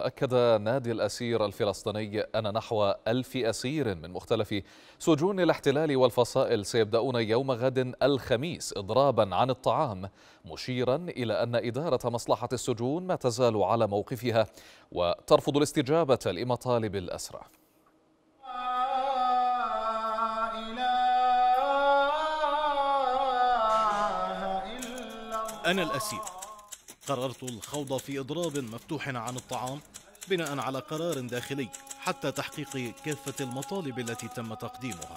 أكد نادي الأسير الفلسطيني أن نحو ألف أسير من مختلف سجون الاحتلال والفصائل سيبدأون يوم غد الخميس إضرابا عن الطعام مشيرا إلى أن إدارة مصلحة السجون ما تزال على موقفها وترفض الاستجابة لمطالب الأسرى أنا الأسير قررت الخوض في إضراب مفتوح عن الطعام بناء على قرار داخلي حتى تحقيق كافة المطالب التي تم تقديمها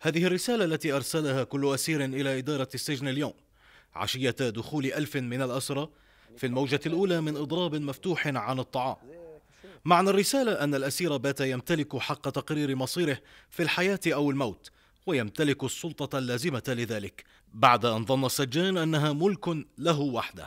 هذه الرسالة التي أرسلها كل أسير إلى إدارة السجن اليوم عشية دخول ألف من الأسرى في الموجة الأولى من إضراب مفتوح عن الطعام معنى الرسالة أن الأسير بات يمتلك حق تقرير مصيره في الحياة أو الموت ويمتلك السلطة اللازمة لذلك بعد أن ظن السجان أنها ملك له وحده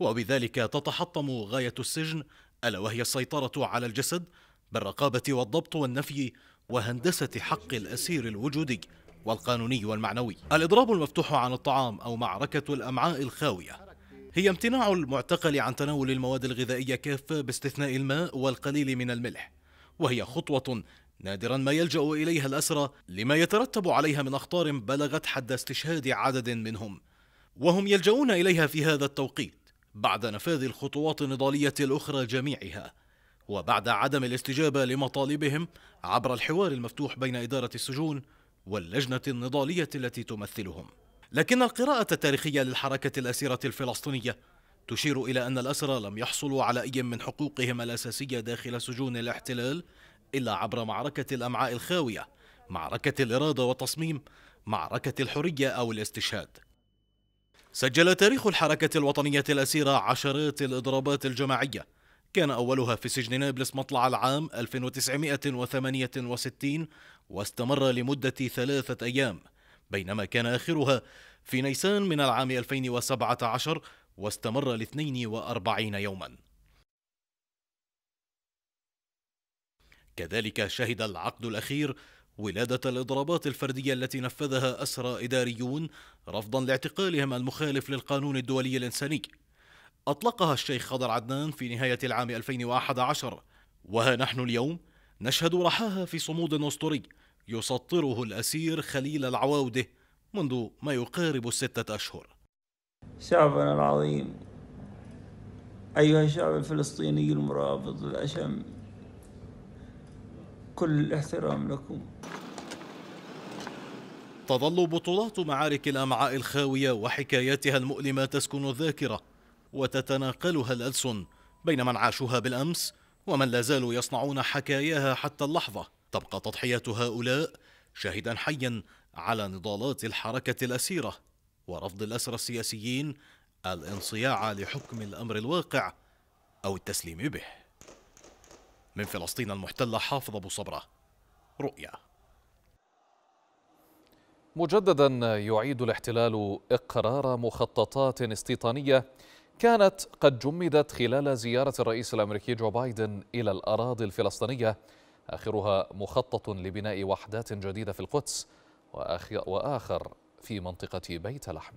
وبذلك تتحطم غاية السجن ألا وهي السيطرة على الجسد بالرقابة والضبط والنفي وهندسة حق الأسير الوجودي والقانوني والمعنوي الإضراب المفتوح عن الطعام أو معركة الأمعاء الخاوية هي امتناع المعتقل عن تناول المواد الغذائية كافة باستثناء الماء والقليل من الملح وهي خطوة نادرا ما يلجأ إليها الأسرى لما يترتب عليها من أخطار بلغت حد استشهاد عدد منهم وهم يلجؤون إليها في هذا التوقيت بعد نفاذ الخطوات النضالية الأخرى جميعها وبعد عدم الاستجابة لمطالبهم عبر الحوار المفتوح بين إدارة السجون واللجنة النضالية التي تمثلهم لكن القراءة التاريخية للحركة الأسيرة الفلسطينية تشير إلى أن الأسرى لم يحصلوا على أي من حقوقهم الأساسية داخل سجون الاحتلال إلا عبر معركة الأمعاء الخاوية معركة الإرادة والتصميم معركة الحرية أو الاستشهاد سجل تاريخ الحركة الوطنية الأسيرة عشرات الإضرابات الجماعية كان أولها في سجن نابلس مطلع العام 1968 واستمر لمدة ثلاثة أيام بينما كان آخرها في نيسان من العام 2017 واستمر ل 42 يوماً كذلك شهد العقد الأخير ولادة الإضرابات الفردية التي نفذها أسرى إداريون رفضا لاعتقالهم المخالف للقانون الدولي الإنساني أطلقها الشيخ خضر عدنان في نهاية العام 2011 وها نحن اليوم نشهد رحاها في صمود أسطوري يسطره الأسير خليل العواودة منذ ما يقارب الستة أشهر شعبنا العظيم أيها الشعب الفلسطيني المرابط الأشم كل الاحترام لكم تظل بطولات معارك الامعاء الخاويه وحكاياتها المؤلمه تسكن الذاكره وتتناقلها الالسن بين من عاشوها بالامس ومن لا زالوا يصنعون حكاياها حتى اللحظه تبقى تضحيه هؤلاء شاهدا حيا على نضالات الحركه الاسيره ورفض الاسرى السياسيين الانصياع لحكم الامر الواقع او التسليم به من فلسطين المحتلة حافظ أبو صبرة رؤيا مجددا يعيد الاحتلال إقرار مخططات استيطانية كانت قد جمدت خلال زيارة الرئيس الأمريكي جو بايدن إلى الأراضي الفلسطينية آخرها مخطط لبناء وحدات جديدة في القدس وآخر في منطقة بيت لحم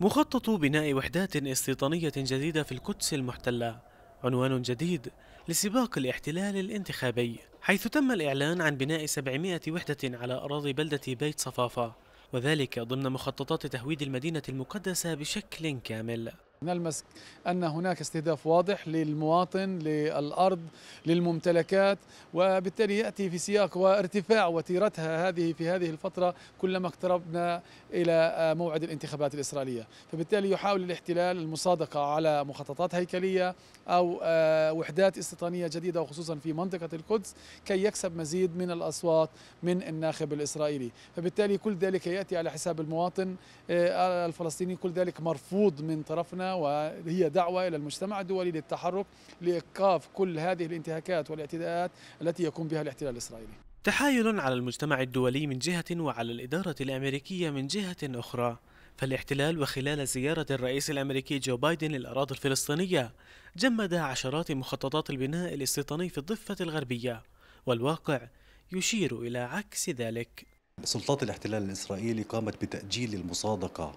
مخطط بناء وحدات استيطانية جديدة في القدس المحتلة عنوان جديد لسباق الاحتلال الانتخابي حيث تم الإعلان عن بناء 700 وحدة على أراضي بلدة بيت صفافة وذلك ضمن مخططات تهويد المدينة المقدسة بشكل كامل نلمس أن هناك استهداف واضح للمواطن للأرض للممتلكات وبالتالي يأتي في سياق وارتفاع وتيرتها هذه في هذه الفترة كلما اقتربنا إلى موعد الانتخابات الإسرائيلية فبالتالي يحاول الاحتلال المصادقة على مخططات هيكلية أو آه، وحدات استيطانية جديدة وخصوصا في منطقة القدس كي يكسب مزيد من الأصوات من الناخب الإسرائيلي فبالتالي كل ذلك يأتي على حساب المواطن آه، الفلسطيني كل ذلك مرفوض من طرفنا وهي دعوة إلى المجتمع الدولي للتحرك لإيقاف كل هذه الانتهاكات والاعتداءات التي يقوم بها الاحتلال الإسرائيلي تحايل على المجتمع الدولي من جهة وعلى الإدارة الأمريكية من جهة أخرى فالاحتلال وخلال زيارة الرئيس الأمريكي جو بايدن للأراضي الفلسطينية جمد عشرات مخططات البناء الاستيطاني في الضفة الغربية والواقع يشير إلى عكس ذلك سلطات الاحتلال الإسرائيلي قامت بتأجيل المصادقة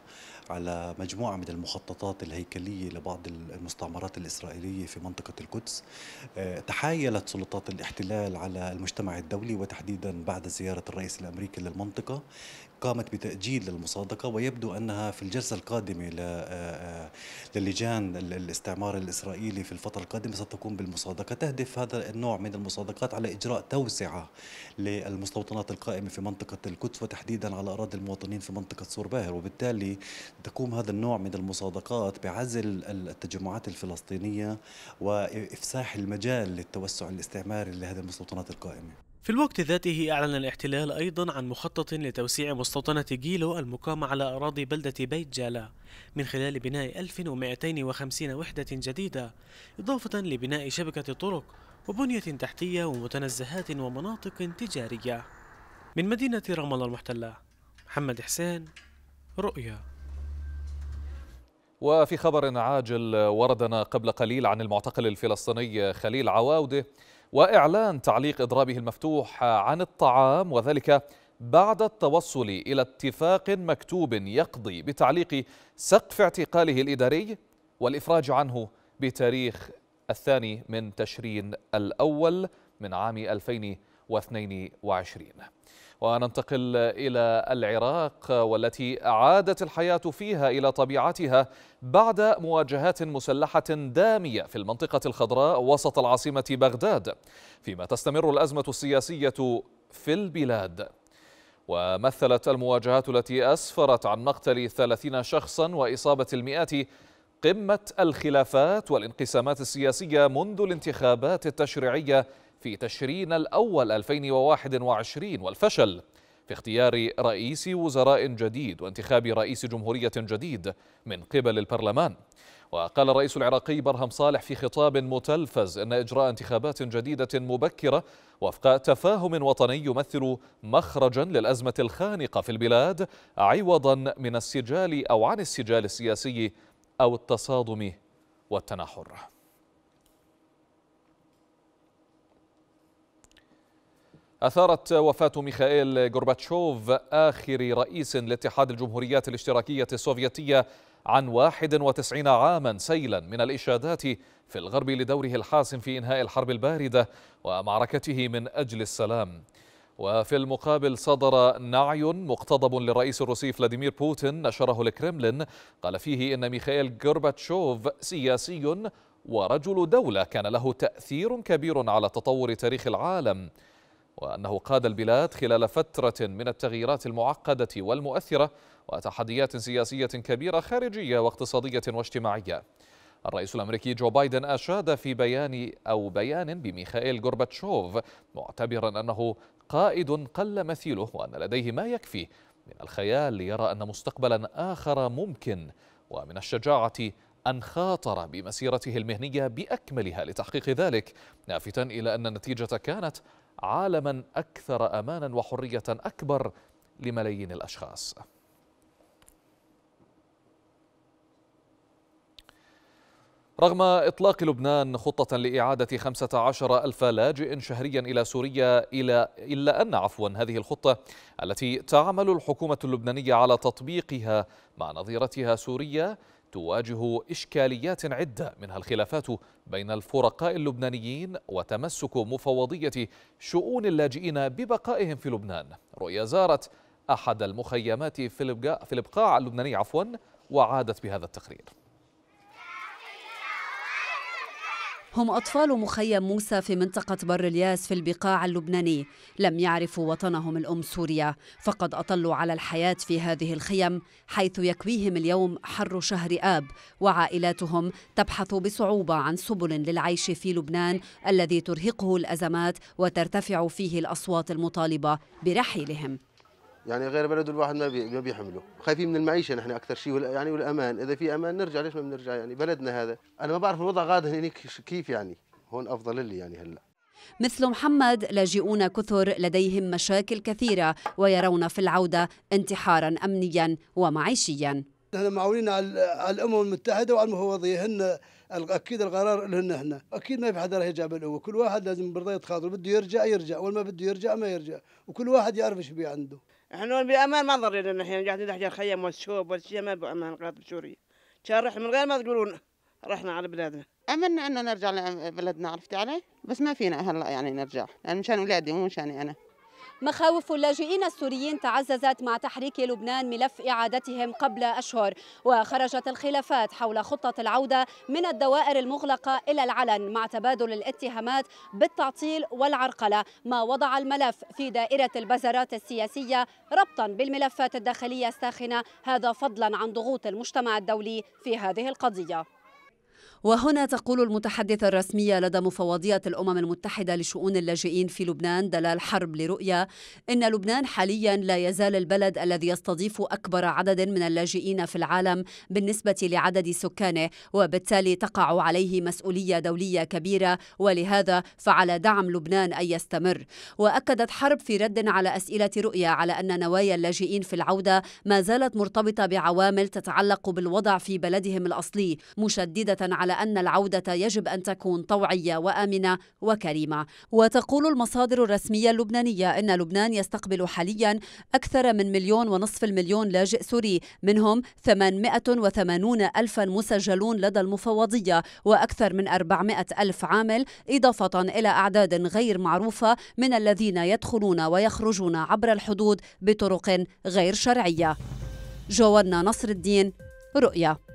على مجموعة من المخططات الهيكلية لبعض المستعمرات الإسرائيلية في منطقة القدس آه، تحايلت سلطات الاحتلال على المجتمع الدولي وتحديدا بعد زيارة الرئيس الأمريكي للمنطقة قامت بتأجيل المصادقة ويبدو أنها في الجلسة القادمة آه، آه، للجان الاستعمار الإسرائيلي في الفترة القادمة ستقوم بالمصادقة تهدف هذا النوع من المصادقات على إجراء توسعة للمستوطنات القائمة في منطقة القدس وتحديدا على أراضي المواطنين في منطقة سور باهر وبالتالي تقوم هذا النوع من المصادقات بعزل التجمعات الفلسطينية وإفساح المجال للتوسع الاستعماري لهذه المستوطنات القائمة في الوقت ذاته أعلن الاحتلال أيضا عن مخطط لتوسيع مستوطنة جيلو المقامة على أراضي بلدة بيت جالا من خلال بناء 1250 وحدة جديدة إضافة لبناء شبكة طرق وبنية تحتية ومتنزهات ومناطق تجارية من مدينة رام المحتلة محمد حسين رؤيا وفي خبر عاجل وردنا قبل قليل عن المعتقل الفلسطيني خليل عواوده وإعلان تعليق إضرابه المفتوح عن الطعام وذلك بعد التوصل إلى اتفاق مكتوب يقضي بتعليق سقف اعتقاله الإداري والإفراج عنه بتاريخ الثاني من تشرين الأول من عام 2022 وننتقل إلى العراق والتي أعادت الحياة فيها إلى طبيعتها بعد مواجهات مسلحة دامية في المنطقة الخضراء وسط العاصمة بغداد فيما تستمر الأزمة السياسية في البلاد ومثلت المواجهات التي أسفرت عن مقتل 30 شخصا وإصابة المئات قمة الخلافات والانقسامات السياسية منذ الانتخابات التشريعية في تشرين الأول 2021 والفشل في اختيار رئيس وزراء جديد وانتخاب رئيس جمهورية جديد من قبل البرلمان وقال الرئيس العراقي برهم صالح في خطاب متلفز أن إجراء انتخابات جديدة مبكرة وفق تفاهم وطني يمثل مخرجا للأزمة الخانقة في البلاد عوضا من السجال أو عن السجال السياسي أو التصادم والتناحر أثارت وفاة ميخائيل غورباتشوف آخر رئيس لاتحاد الجمهوريات الاشتراكية السوفيتية عن 91 عاما سيلا من الإشادات في الغرب لدوره الحاسم في إنهاء الحرب الباردة ومعركته من أجل السلام وفي المقابل صدر نعي مقتضب للرئيس الروسي فلاديمير بوتين نشره الكرملين قال فيه إن ميخائيل غورباتشوف سياسي ورجل دولة كان له تأثير كبير على تطور تاريخ العالم وأنه قاد البلاد خلال فترة من التغييرات المعقدة والمؤثرة وتحديات سياسية كبيرة خارجية واقتصادية واجتماعية الرئيس الأمريكي جو بايدن أشاد في بيان أو بيان بميخائيل غورباتشوف معتبرا أنه قائد قل مثيله وأن لديه ما يكفي من الخيال ليرى أن مستقبلا آخر ممكن ومن الشجاعة أن خاطر بمسيرته المهنية بأكملها لتحقيق ذلك نافتا إلى أن النتيجة كانت عالما اكثر امانا وحريه اكبر لملايين الاشخاص رغم إطلاق لبنان خطة لإعادة 15 ألف لاجئ شهريا إلى سوريا إلى إلا أن عفوا هذه الخطة التي تعمل الحكومة اللبنانية على تطبيقها مع نظيرتها سوريا تواجه إشكاليات عدة منها الخلافات بين الفرقاء اللبنانيين وتمسك مفوضية شؤون اللاجئين ببقائهم في لبنان رؤيا زارت أحد المخيمات في البقاع اللبناني عفوا وعادت بهذا التقرير هم أطفال مخيم موسى في منطقة بر الياس في البقاع اللبناني لم يعرفوا وطنهم الأم سوريا فقد أطلوا على الحياة في هذه الخيم حيث يكويهم اليوم حر شهر آب وعائلاتهم تبحث بصعوبة عن سبل للعيش في لبنان الذي ترهقه الأزمات وترتفع فيه الأصوات المطالبة برحيلهم يعني غير بلده الواحد ما بي ما بيحمله خايفين من المعيشه نحن اكثر شيء يعني والامان اذا في امان نرجع ليش ما بنرجع يعني بلدنا هذا انا ما بعرف الوضع غاد هناك كيف يعني هون افضل لي يعني هلا مثل محمد لاجئون كثر لديهم مشاكل كثيره ويرون في العوده انتحارا امنيا ومعيشيا نحن معولين على الامم المتحده وعلى المفوضيه هن اكيد القرار لهن هنا اكيد ما في حدا راح يرجع بالقوه كل واحد لازم برضايه خاطره بده يرجع يرجع وما ما بده يرجع ما يرجع وكل واحد يعرف ايش بيه عنده احنا بامان ما ضرينا الحين قاعدين نحكي الخيم والشوب والشيء ما بامان قاعد بسوريا كان رح من غير ما تقولون رحنا على بلادنا امنا ان نرجع لبلدنا عرفتي علي بس ما فينا هلا يعني نرجع يعني مشان اولادي مو مشاني انا مخاوف اللاجئين السوريين تعززت مع تحريك لبنان ملف إعادتهم قبل أشهر وخرجت الخلافات حول خطة العودة من الدوائر المغلقة إلى العلن مع تبادل الاتهامات بالتعطيل والعرقلة ما وضع الملف في دائرة البزرات السياسية ربطا بالملفات الداخلية الساخنة هذا فضلا عن ضغوط المجتمع الدولي في هذه القضية وهنا تقول المتحدثة الرسمية لدى مفوضية الأمم المتحدة لشؤون اللاجئين في لبنان دلال حرب لرؤيا إن لبنان حاليا لا يزال البلد الذي يستضيف أكبر عدد من اللاجئين في العالم بالنسبة لعدد سكانه وبالتالي تقع عليه مسؤولية دولية كبيرة ولهذا فعلى دعم لبنان أن يستمر وأكدت حرب في رد على أسئلة رؤيا على أن نوايا اللاجئين في العودة ما زالت مرتبطة بعوامل تتعلق بالوضع في بلدهم الأصلي مشددة على أن العودة يجب أن تكون طوعية وآمنة وكريمة وتقول المصادر الرسمية اللبنانية أن لبنان يستقبل حاليا أكثر من مليون ونصف المليون لاجئ سوري منهم 880 ألفا مسجلون لدى المفوضية وأكثر من 400 ألف عامل إضافة إلى أعداد غير معروفة من الذين يدخلون ويخرجون عبر الحدود بطرق غير شرعية جوانا نصر الدين رؤيا